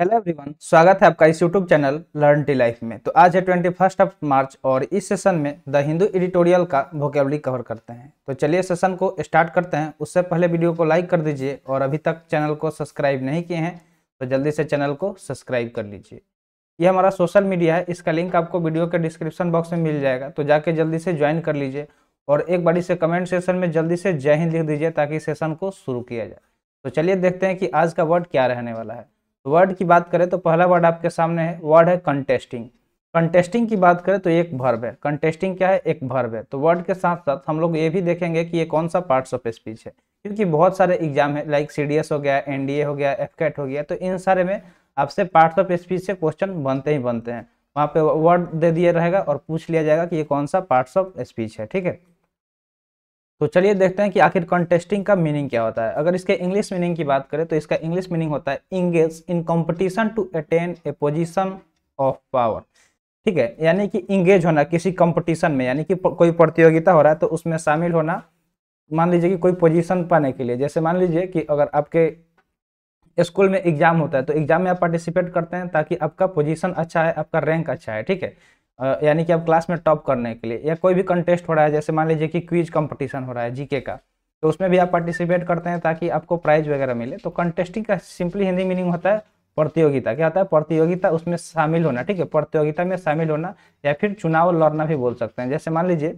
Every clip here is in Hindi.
हेलो एवरीवन स्वागत है आपका इस YouTube channel learn T life में तो आज है ट्वेंटी फर्स्ट ऑफ मार्च और इस सेशन में द हिंदू एडिटोरियल का वोकेबली कवर करते हैं तो चलिए सेशन को स्टार्ट करते हैं उससे पहले वीडियो को लाइक कर दीजिए और अभी तक चैनल को सब्सक्राइब नहीं किए हैं तो जल्दी से चैनल को सब्सक्राइब कर लीजिए ये हमारा सोशल मीडिया है इसका लिंक आपको वीडियो के डिस्क्रिप्शन बॉक्स में मिल जाएगा तो जाके जल्दी से ज्वाइन कर लीजिए और एक बारी से कमेंट सेशन में जल्दी से जय हिंद लिख दीजिए ताकि सेशन को शुरू किया जाए तो चलिए देखते हैं कि आज का वर्ड क्या रहने वाला है वर्ड की बात करें तो पहला वर्ड आपके सामने है वर्ड है कंटेस्टिंग कंटेस्टिंग की बात करें तो एक भर्व है कंटेस्टिंग क्या है एक भर्व है तो वर्ड के साथ साथ हम लोग ये भी देखेंगे कि ये कौन सा पार्ट्स ऑफ स्पीच है क्योंकि बहुत सारे एग्जाम है लाइक सी हो गया एन हो गया एफ हो गया तो इन सारे में आपसे पार्ट्स ऑफ स्पीच से क्वेश्चन बनते ही बनते हैं वहाँ पे वर्ड दे दिया रहेगा और पूछ लिया जाएगा कि ये कौन सा पार्ट्स ऑफ स्पीच है ठीक है तो चलिए देखते हैं कि आखिर कॉन्टेस्टिंग का मीनिंग क्या होता है अगर इसके इंग्लिश मीनिंग की बात करें तो इसका इंग्लिश मीनिंग होता है engage in competition to attain a position of power ठीक है यानी कि इंगेज होना किसी कंपटीशन में यानी कि कोई प्रतियोगिता हो रहा है तो उसमें शामिल होना मान लीजिए कि कोई पोजीशन पाने के लिए जैसे मान लीजिए कि अगर आपके स्कूल में एग्जाम होता है तो एग्जाम में आप पार्टिसिपेट करते हैं ताकि आपका पोजीशन अच्छा है आपका रैंक अच्छा है ठीक है यानी कि आप क्लास में टॉप करने के लिए या कोई भी कंटेस्ट हो रहा है जैसे मान लीजिए कि क्विज कंपटीशन हो रहा है जीके का तो उसमें भी आप पार्टिसिपेट करते हैं ताकि आपको प्राइज वगैरह मिले तो कंटेस्टिंग का सिंपली हिंदी मीनिंग होता है प्रतियोगिता क्या होता है प्रतियोगिता उसमें शामिल होना ठीक है प्रतियोगिता में शामिल होना या फिर चुनाव लड़ना भी बोल सकते हैं जैसे मान लीजिए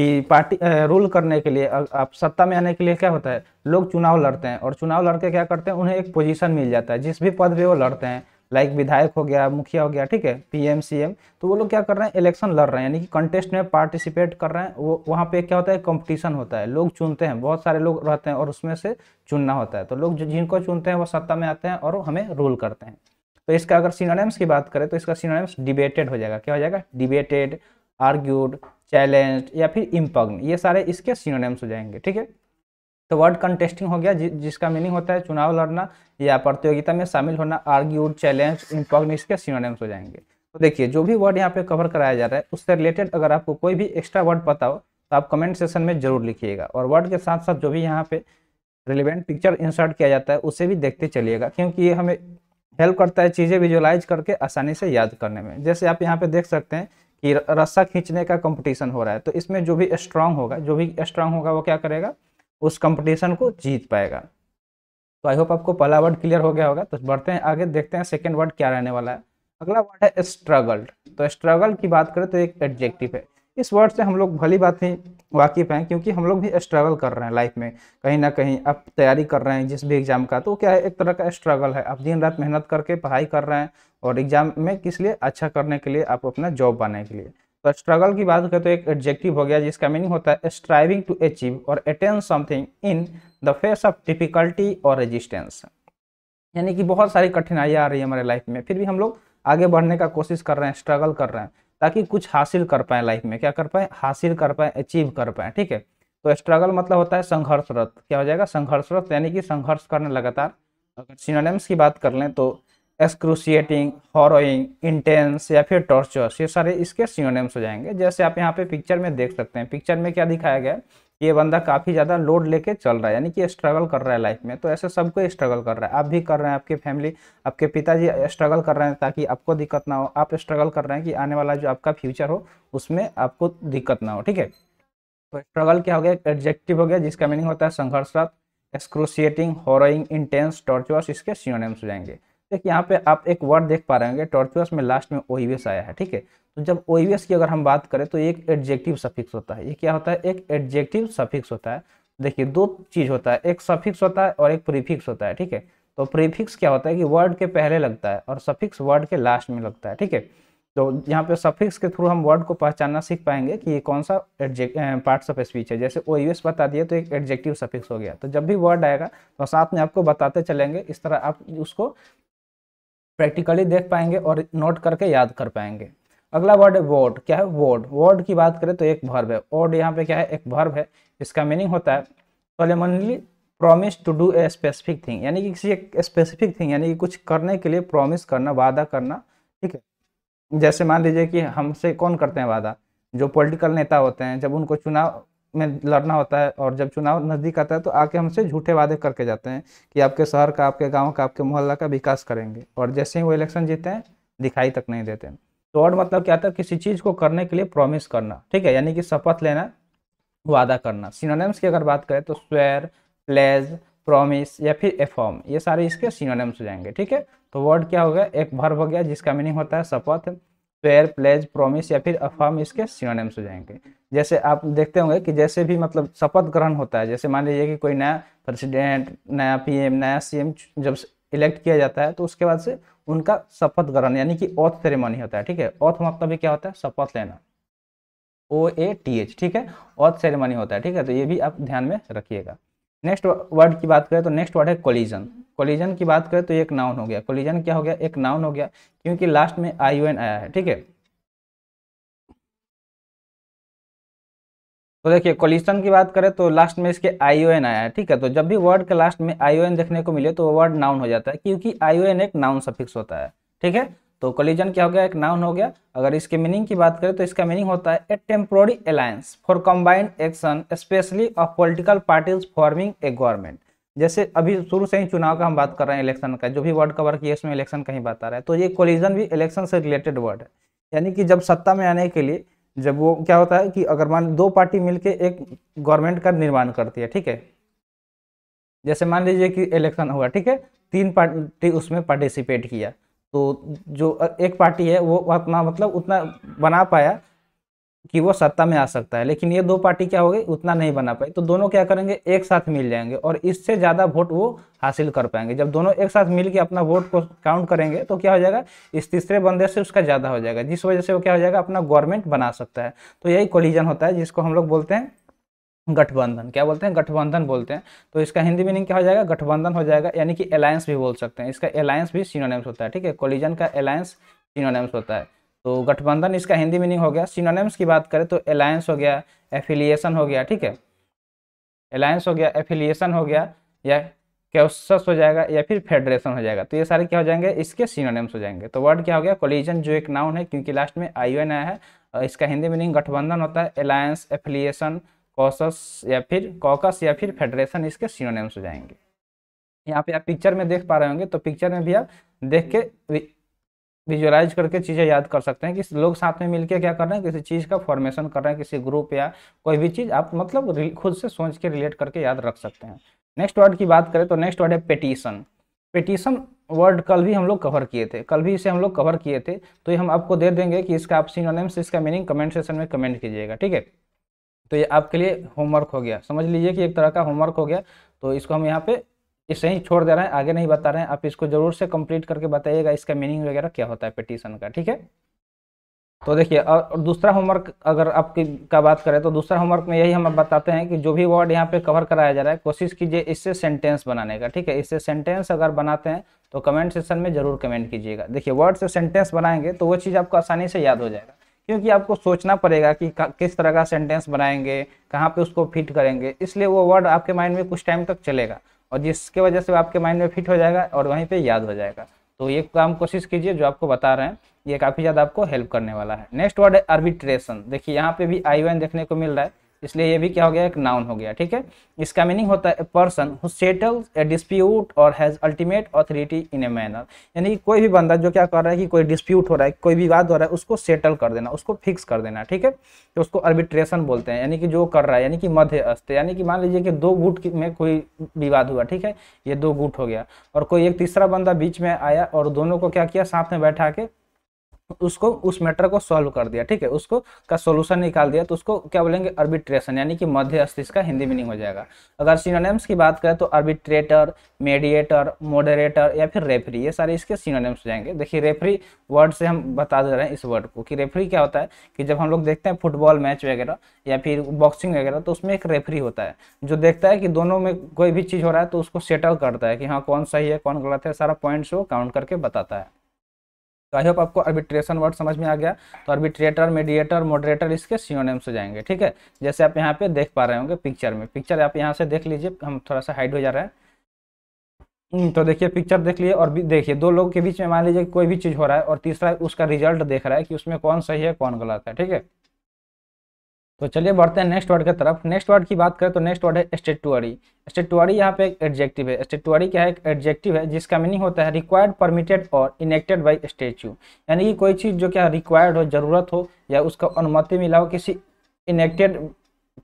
कि पार्टी रूल करने के लिए आप सत्ता में आने के लिए क्या होता है लोग चुनाव लड़ते हैं और चुनाव लड़के क्या करते हैं उन्हें एक पोजीशन मिल जाता है जिस भी पद पे वो लड़ते हैं लाइक विधायक हो गया मुखिया हो गया ठीक है पीएम सीएम तो वो लोग क्या कर रहे हैं इलेक्शन लड़ रहे हैं यानी कि कंटेस्ट में पार्टिसिपेट कर रहे हैं वो वहाँ पे क्या होता है कंपटीशन होता है लोग चुनते हैं बहुत सारे लोग रहते हैं और उसमें से चुनना होता है तो लोग जिनको चुनते हैं वो सत्ता में आते हैं और हमें रूल करते हैं तो इसका अगर सीनोनेम्स की बात करें तो इसका सीनोनेम्स डिबेटेड हो जाएगा क्या हो जाएगा डिबेटेड आर्ग्यूड चैलेंज या फिर इम्पग्न ये सारे इसके सीनोनेम्स हो जाएंगे ठीक है तो वर्ड कंटेस्टिंग हो गया जि, जिसका मीनिंग होता है चुनाव लड़ना या प्रतियोगिता में शामिल होना आर्ग्यूड चैलेंज इम्पॉग्निस के सिनोनिम्स हो जाएंगे तो देखिए जो भी वर्ड यहाँ पे कवर कराया जा रहा है उससे रिलेटेड अगर आपको कोई भी एक्स्ट्रा वर्ड पता हो तो आप कमेंट सेक्शन में जरूर लिखिएगा और वर्ड के साथ साथ जो भी यहाँ पे रिलेवेंट पिक्चर इंसर्ट किया जाता है उसे भी देखते चलिएगा क्योंकि ये हमें हेल्प करता है चीज़ें विजुअलाइज करके आसानी से याद करने में जैसे आप यहाँ पे देख सकते हैं कि रस्सा खींचने का कंपटीशन हो रहा है तो इसमें जो भी स्ट्रांग होगा जो भी स्ट्रांग होगा वो क्या करेगा उस कंपटीशन को जीत पाएगा तो आई होप आपको पहला वर्ड क्लियर हो गया होगा तो बढ़ते हैं आगे देखते हैं सेकेंड वर्ड क्या रहने वाला है अगला वर्ड है स्ट्रगल तो स्ट्रगल की बात करें तो एक एडजेक्टिव है इस वर्ड से हम लोग भली बात ही वाकिफ़ हैं क्योंकि हम लोग भी स्ट्रगल कर रहे हैं लाइफ में कहीं ना कहीं आप तैयारी कर रहे हैं जिस भी एग्ज़ाम का तो क्या है एक तरह का स्ट्रगल है आप दिन रात मेहनत करके पढ़ाई कर रहे हैं और एग्ज़ाम में किस लिए अच्छा करने के लिए आप अपना जॉब बनाने के लिए तो स्ट्रगल की बात करें तो एक एडजेक्टिव हो गया जिसका मीनिंग होता है स्ट्राइविंग टू अचीव और attain something in the face of difficulty और रेजिस्टेंस यानी कि बहुत सारी कठिनाइयाँ आ रही है हमारे लाइफ में फिर भी हम लोग आगे बढ़ने का कोशिश कर रहे हैं स्ट्रगल कर रहे हैं ताकि कुछ हासिल कर पाए लाइफ में क्या कर पाए हासिल कर पाए अचीव कर पाए ठीक है तो स्ट्रगल मतलब होता है संघर्षरत क्या हो जाएगा संघर्षरत यानी कि संघर्ष करने लगातार अगर सिनोनिम्स की बात कर लें तो एक्सक्रूसिएटिंग हॉरोइंग इंटेंस या फिर टॉर्चर्स ये सारे इसके सिनोनिम्स हो जाएंगे जैसे आप यहाँ पे पिक्चर में देख सकते हैं पिक्चर में क्या दिखाया गया ये बंदा काफ़ी ज़्यादा लोड लेके चल रहा है यानी कि स्ट्रगल कर रहा है लाइफ में तो ऐसे सबको स्ट्रगल कर रहा है आप भी कर रहे हैं आपके फैमिली आपके पिताजी स्ट्रगल कर रहे हैं ताकि आपको दिक्कत ना हो आप स्ट्रगल कर रहे हैं कि आने वाला जो आपका फ्यूचर हो उसमें आपको दिक्कत ना हो ठीक है तो स्ट्रगल क्या हो गया एक एडजेक्टिव हो गया जिसका मीनिंग होता है संघर्षरत एक्सक्रूसिएटिंग हॉरोइंग इंटेंस टॉर्चर्स इसके सिनोनिम्स हो जाएंगे देखिए यहाँ पे आप एक वर्ड देख पा रहे होंगे टॉर्चुअस में लास्ट में ओइवियस आया है ठीक है तो जब ओइवियस की अगर हम बात करें तो एक एडजेक्टिव सफिक्स होता है ये क्या होता है एक एडजेक्टिव सफिक्स होता है देखिए दो चीज़ होता है एक सफिक्स होता है और एक प्रीफिक्स होता है ठीक है तो प्रीफिक्स क्या होता है कि वर्ड के पहले लगता है और सफिक्स वर्ड के लास्ट में लगता है ठीक है तो यहाँ पे सफिक्स के थ्रू हम वर्ड को पहचानना सीख पाएंगे कि ये कौन सा पार्ट्स ऑफ स्पीच है जैसे ओ बता दिया तो एक एडजेक्टिव सफिक्स हो गया तो जब भी वर्ड आएगा तो साथ में आपको बताते चलेंगे इस तरह आप उसको प्रैक्टिकली देख पाएंगे और नोट करके याद कर पाएंगे अगला वर्ड है वोड क्या है वोड वर्ड की बात करें तो एक भर्व है वर्ड यहाँ पे क्या है एक भर्व है इसका मीनिंग होता है solemnly promise to do a specific thing यानी कि किसी एक स्पेसिफिक थिंग यानी कि कुछ करने के लिए प्रोमिस करना वादा करना ठीक है जैसे मान लीजिए कि हमसे कौन करते हैं वादा जो पॉलिटिकल नेता होते हैं जब उनको चुनाव में लड़ना होता है और जब चुनाव नज़दीक आता है तो आके हमसे झूठे वादे करके जाते हैं कि आपके शहर का आपके गांव का आपके मोहल्ला का विकास करेंगे और जैसे ही वो इलेक्शन जीते हैं दिखाई तक नहीं देते तो और मतलब क्या था किसी चीज़ को करने के लिए प्रॉमिस करना ठीक है यानी कि शपथ लेना वादा करना सिनोनेम्स की अगर बात करें तो स्वेयर प्लेज प्रॉमिस या फिर एफॉर्म ये सारे इसके सिनोनेम्स हो जाएंगे ठीक है तो वर्ड क्या हो गया एक भर्व हो गया जिसका मीनिंग होता है शपथ फेयर प्लेज प्रोमिस या फिर अफाम इसके सिनोनिम्स हो जाएंगे जैसे आप देखते होंगे कि जैसे भी मतलब शपथ ग्रहण होता है जैसे मान लीजिए कि कोई नया प्रेसिडेंट नया पीएम नया सीएम जब इलेक्ट किया जाता है तो उसके बाद से उनका शपथ ग्रहण यानी कि औथ सेरेमनी होता है ठीक है औथ मतलब क्या होता है शपथ लेना ओ ए टी एच ठीक है औथ सेरेमनी होता है ठीक है तो ये भी आप ध्यान में रखिएगा नेक्स्ट वर्ड की बात करें तो नेक्स्ट वर्ड है कोलिजन कोलिजन की बात करें तो एक नाउन हो गया कोलिजन क्या हो गया एक नाउन हो गया क्योंकि लास्ट में आई यू एन आया है ठीक है तो देखिए कोलिशन की बात करें तो लास्ट में इसके आई ओ एन आया है ठीक है तो जब भी वर्ड के लास्ट में आई ओ एन देखने को मिले तो वो वर्ड नाउन हो जाता है क्योंकि आई ओ एन एक नाउन सफिक्स होता है ठीक है तो कलिजन क्या हो गया एक नाउन हो गया अगर इसके मीनिंग की बात करें तो इसका मीनिंग होता है a temporary alliance for combined action specially of political parties forming a government जैसे अभी शुरू से ही चुनाव का हम बात कर रहे हैं इलेक्शन का जो भी वर्ड कवर किया उसमें इलेक्शन का ही बात आ रहा है तो ये कोलिजन भी इलेक्शन से रिलेटेड वर्ड है यानी कि जब सत्ता में आने के लिए जब वो क्या होता है कि अगर मान दो पार्टी मिलके एक गवर्नमेंट का निर्माण करती है ठीक है जैसे मान लीजिए कि इलेक्शन हुआ ठीक है तीन पार्टी उसमें पार्टिसिपेट किया तो जो एक पार्टी है वो अपना मतलब उतना बना पाया कि वो सत्ता में आ सकता है लेकिन ये दो पार्टी क्या हो गई उतना नहीं बना पाई तो दोनों क्या करेंगे एक साथ मिल जाएंगे और इससे ज़्यादा वोट वो हासिल कर पाएंगे जब दोनों एक साथ मिल के अपना वोट को काउंट करेंगे तो क्या हो जाएगा इस तीसरे बंदे से उसका ज़्यादा हो जाएगा जिस वजह से वो क्या हो जाएगा अपना गवर्नमेंट बना सकता है तो यही कोलिजन होता है जिसको हम लोग बोलते हैं गठबंधन क्या बोलते हैं गठबंधन बोलते हैं तो इसका हिंदी मीनिंग क्या हो जाएगा गठबंधन हो जाएगा यानी कि अलायंस भी बोल सकते हैं इसका अलायंस भी सीनोनेम्स होता है ठीक है कोलिजन का अलायंस सिनोनेम्स होता है तो गठबंधन इसका हिंदी मीनिंग हो गया सीनोनेम्स की बात करें तो अलायंस हो गया एफिलिएशन हो गया ठीक है अलायंस हो गया एफिलिएशन हो गया या कैसस हो जाएगा या फिर फेडरेशन हो जाएगा तो ये सारे क्या हो जाएंगे इसके सीनोनेम्स हो जाएंगे तो वर्ड क्या हो गया कोलिजन जो एक नाउन है क्योंकि लास्ट में आई आया है इसका हिंदी मीनिंग गठबंधन होता है अलायंस एफिलिएशन कॉसस या फिर कॉकस या फिर फेडरेशन इसके सीनोनेम्स हो जाएंगे यहाँ पे आप पिक्चर में देख पा रहे होंगे तो पिक्चर में भी आप देख के विजुअलाइज करके चीज़ें याद कर सकते हैं कि लोग साथ में मिलकर क्या कर रहे हैं किसी चीज़ का फॉर्मेशन कर रहे हैं किसी ग्रुप या कोई भी चीज़ आप मतलब खुद से सोच के रिलेट करके याद रख सकते हैं नेक्स्ट वर्ड की बात करें तो नेक्स्ट वर्ड है पेटीशन पेटीशन वर्ड कल भी हम लोग कवर किए थे कल भी इसे हम लोग कवर किए थे तो ये हम आपको दे देंगे कि इसका आप सिनोनिम्स इसका मीनिंग कमेंट सेशन में कमेंट कीजिएगा ठीक है तो ये आपके लिए होमवर्क हो गया समझ लीजिए कि एक तरह का होमवर्क हो गया तो इसको हम यहाँ पे इसे ही छोड़ दे रहे हैं आगे नहीं बता रहे हैं आप इसको जरूर से कंप्लीट करके बताइएगा इसका मीनिंग वगैरह क्या होता है पिटीशन का ठीक है तो देखिए और दूसरा होमवर्क अगर आपकी का बात करें तो दूसरा होमवर्क में यही हम बताते हैं कि जो भी वर्ड यहाँ पे कवर कराया जा रहा है कोशिश कीजिए इससे सेंटेंस बनाने का ठीक है इससे सेंटेंस अगर बनाते हैं तो कमेंट सेक्शन में जरूर कमेंट कीजिएगा देखिए वर्ड से सेंटेंस बनाएंगे तो वो चीज़ आपको आसानी से याद हो जाएगा क्योंकि आपको सोचना पड़ेगा कि किस तरह का सेंटेंस बनाएंगे कहाँ पे उसको फिट करेंगे इसलिए वो वर्ड आपके माइंड में कुछ टाइम तक चलेगा और जिसके वजह से आपके माइंड में फिट हो जाएगा और वहीं पे याद हो जाएगा तो ये काम कोशिश कीजिए जो आपको बता रहे हैं ये काफ़ी ज़्यादा आपको हेल्प करने वाला है नेक्स्ट वर्ड है आर्बिट्रेशन देखिए यहाँ पे भी आई देखने को मिल रहा है इसलिए ये भी क्या हो गया एक नाउन हो गया ठीक है इसका मीनिंग होता है a person who settles a dispute और has ultimate authority in a manner यानी कि कोई भी बंदा जो क्या कर रहा है कि कोई डिस्प्यूट हो रहा है कोई विवाद हो रहा है उसको सेटल कर देना उसको फिक्स कर देना ठीक है तो उसको अर्बिट्रेशन बोलते हैं यानी कि जो कर रहा है यानी कि मध्यस्थ यानी कि मान लीजिए कि दो गुट में कोई विवाद हुआ ठीक है ये दो गुट हो गया और कोई एक तीसरा बंदा बीच में आया और दोनों को क्या किया साथ में बैठा के उसको उस मैटर को सॉल्व कर दिया ठीक है उसको का सोल्यूशन निकाल दिया तो उसको क्या बोलेंगे अर्बिट्रेशन यानी कि मध्यस्थ इसका हिंदी मीनिंग हो जाएगा अगर सीनोनेम्स की बात करें तो अर्बिट्रेटर मेडिएटर मॉडरेटर या फिर रेफरी ये सारे इसके सीनोनेम्स हो जाएंगे देखिए रेफरी वर्ड से हम बता दे रहे हैं इस वर्ड को कि रेफरी क्या होता है कि जब हम लोग देखते हैं फुटबॉल मैच वगैरह या फिर बॉक्सिंग वगैरह तो उसमें एक रेफरी होता है जो देखता है कि दोनों में कोई भी चीज़ हो रहा है तो उसको सेटल करता है कि हाँ कौन सही है कौन गलत है सारा पॉइंट्स वो काउंट करके बताता है तो आई होप आपको आर्बिट्रेशन वर्ड समझ में आ गया तो आर्बिट्रेटर मीडिएटर मॉडरेटर इसके सियोनेम्स हो जाएंगे ठीक है जैसे आप यहाँ पे देख पा रहे होंगे पिक्चर में पिक्चर आप यहाँ से देख लीजिए हम थोड़ा सा हाइड हो जा रहा है हम्म, तो देखिए पिक्चर देख लिए और देखिए दो लोगों के बीच में मान लीजिए कोई भी चीज़ हो रहा है और तीसरा उसका रिजल्ट देख रहा है कि उसमें कौन सही है कौन गलत है ठीक है तो चलिए बढ़ते हैं नेक्स्ट वर्ड की तरफ नेक्स्ट वर्ड की बात करें तो नेक्स्ट वर्ड है स्टेटुअरी स्टेटुअरी यहाँ पे एक एडजेक्टिव है स्टेटुअरी क्या है एक एडजेक्टिव है जिसका मीनिंग होता है रिक्वायर्ड परमिटेड और इनेक्टेड बाई स्टेच्यू यानी कि कोई चीज़ जो क्या रिक्वायर्ड हो ज़रूरत हो या उसका अनुमति मिला हो किसी इनेक्टेड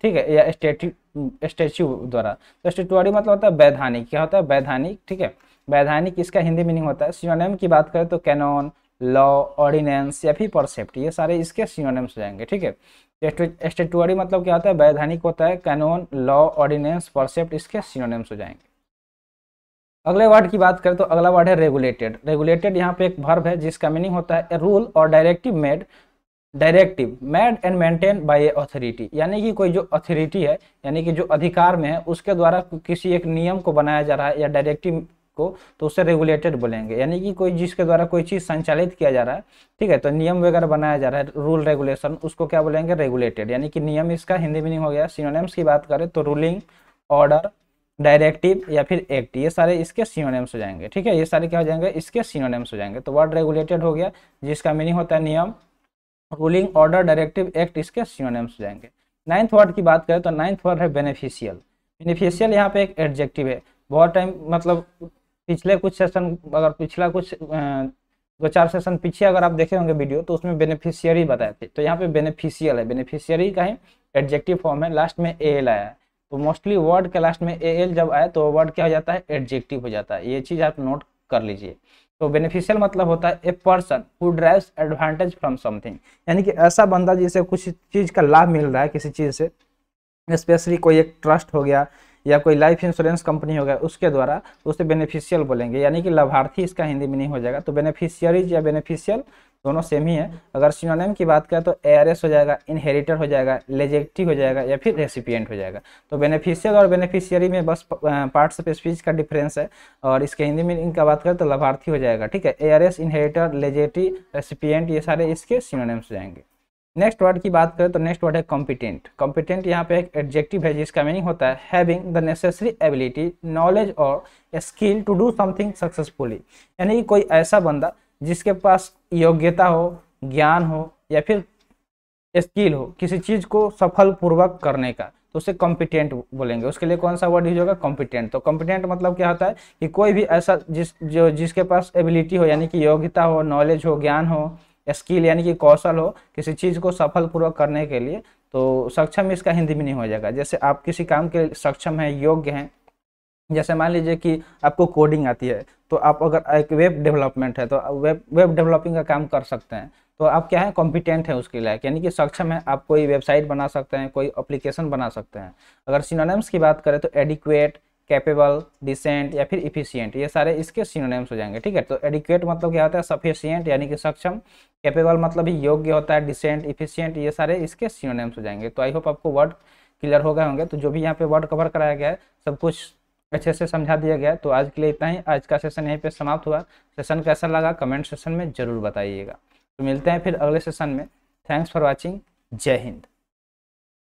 ठीक है या स्टेच्यू द्वारा तो स्टेटुअरी मतलब होता है वैधानिक क्या होता है वैधानिक ठीक है वैधानिक इसका हिंदी मीनिंग होता है सिनोनिम की बात करें तो कैनॉन लॉ ऑर्डिनेंस या फिर परसेप्ट ये सारे इसके सिनोनिम्स हो जाएंगे ठीक है स्टेटुअरी मतलब क्या होता है वैधानिक होता है कानून लॉ ऑर्डिनेंस परसेप्ट इसके सिनोनिम्स हो जाएंगे अगले वर्ड की बात करें तो अगला वर्ड है रेगुलेटेड रेगुलेटेड यहाँ पे एक भर्व है जिसका मीनिंग होता है रूल और directive made directive made and maintain by a authority यानी कि कोई जो अथॉरिटी है यानी कि जो अधिकार में है उसके द्वारा किसी एक नियम को बनाया जा रहा है या डायरेक्टिव को तो उसे रेगुलेटेड बोलेंगे यानी कि कोई जिसके द्वारा कोई चीज़ संचालित किया जा रहा है ठीक है तो नियम वगैरह बनाया जा रहा है रूल रेगुलेशन उसको क्या बोलेंगे रेगुलेटेड यानी कि नियम इसका हिंदी मीनिंग हो गया सीनोनेम्स की बात करें तो रूलिंग ऑर्डर डायरेक्टिव या फिर एक्ट ये सारे इसके सीनोनेम्स हो जाएंगे ठीक है ये सारे क्या हो जाएंगे इसके सीनोनेम्स हो जाएंगे तो वर्ड रेगुलेटेड हो गया जिसका मीनिंग होता है नियम रूलिंग ऑर्डर डायरेक्टिव एक्ट इसके सीनोनेम्स हो जाएंगे नाइन्थ वर्ड की बात करें तो नाइन्थ वर्ड है बेनिफिशियल बेनिफिशियल यहाँ पे एक एडजेक्टिव है बहुत टाइम मतलब पिछले कुछ सेशन अगर पिछला कुछ दो चार सेशन पीछे अगर आप देखे होंगे वीडियो तो उसमें बेनिफिशियरी बताए थे तो यहाँ पे बेनिफिशियल है बेनिफिशियरी का ही एडजेक्टिव फॉर्म है लास्ट में ए एल आया है तो मोस्टली वर्ड के लास्ट में ए एल जब आए तो वर्ड क्या हो जाता है एडजेक्टिव हो जाता है ये चीज़ आप नोट कर लीजिए तो बेनिफिशियल मतलब होता है a person who drives advantage from something यानी कि ऐसा बंदा जिसे कुछ चीज़ का लाभ मिल रहा है किसी चीज़ से स्पेशली कोई एक ट्रस्ट हो गया या कोई लाइफ इंश्योरेंस कंपनी हो गया उसके द्वारा उसे बेनिफिशियल बोलेंगे यानी कि लाभार्थी इसका हिंदी में नहीं हो जाएगा तो बेनिफिशियरीज या बेनिफिशियल दोनों सेम ही है अगर सिनोनिम की बात करें तो ए हो जाएगा इनहेरिटर हो जाएगा लेजेक्टिव हो जाएगा या फिर रेसिपियंट हो जाएगा तो बेनिफिशियल और बेनिफिशियरी में बस पार्ट्स ऑफ स्पीच का डिफरेंस है और इसके हिंदी में इनका बात करें तो लाभार्थी हो जाएगा ठीक है ए इनहेरिटर लेजेटी रेसिपियंट ये सारे इसके हो जाएंगे नेक्स्ट वर्ड की बात करें तो नेक्स्ट वर्ड है कॉम्पिटेंट कॉम्पिटेंट यहाँ पे एक एडजेक्टिव है जिसका मीनिंग होता है having the necessary ability knowledge और skill to do something successfully यानी कि कोई ऐसा बंदा जिसके पास योग्यता हो ज्ञान हो या फिर स्किल हो किसी चीज़ को सफल पूर्वक करने का तो उसे कॉम्पिटेंट बोलेंगे उसके लिए कौन सा वर्ड यूज होगा कॉम्पिटेंट तो कॉम्पिटेंट मतलब क्या होता है कि कोई भी ऐसा जिस जो जिसके पास एबिलिटी हो यानी कि योग्यता हो नॉलेज हो ज्ञान हो स्किल यानी कि कौशल हो किसी चीज़ को सफलपूर्वक करने के लिए तो सक्षम इसका हिंदी में नहीं हो जाएगा जैसे आप किसी काम के सक्षम हैं योग्य हैं जैसे मान लीजिए कि आपको कोडिंग आती है तो आप अगर एक वेब डेवलपमेंट है तो वेब वेब डेवलपिंग का काम कर सकते हैं तो आप क्या है कॉम्पिटेंट है उसके लायक यानी कि सक्षम है आप कोई वेबसाइट बना सकते हैं कोई अप्लीकेशन बना सकते हैं अगर सिनोनिम्स की बात करें तो एडिक्वेट कैपेबल डिसेंट या फिर इफिशियंट ये सारे इसके सीनोनेम्स हो जाएंगे ठीक है तो एडिक्वेट मतलब क्या होता है सफिशियंट यानी कि सक्षम कैपेबल मतलब ही योग्य होता है डिसेंट इफिशियंट ये सारे इसके सीनोनेम्स हो जाएंगे तो आई होप आपको वर्ड क्लियर हो गए होंगे तो जो भी यहाँ पे वर्ड कवर कराया गया है सब कुछ अच्छे से समझा दिया गया तो आज के लिए इतना ही आज का सेशन यहीं पर समाप्त हुआ सेशन कैसा लगा कमेंट सेशन में ज़रूर बताइएगा तो मिलते हैं फिर अगले सेशन में थैंक्स फॉर वॉचिंग जय हिंद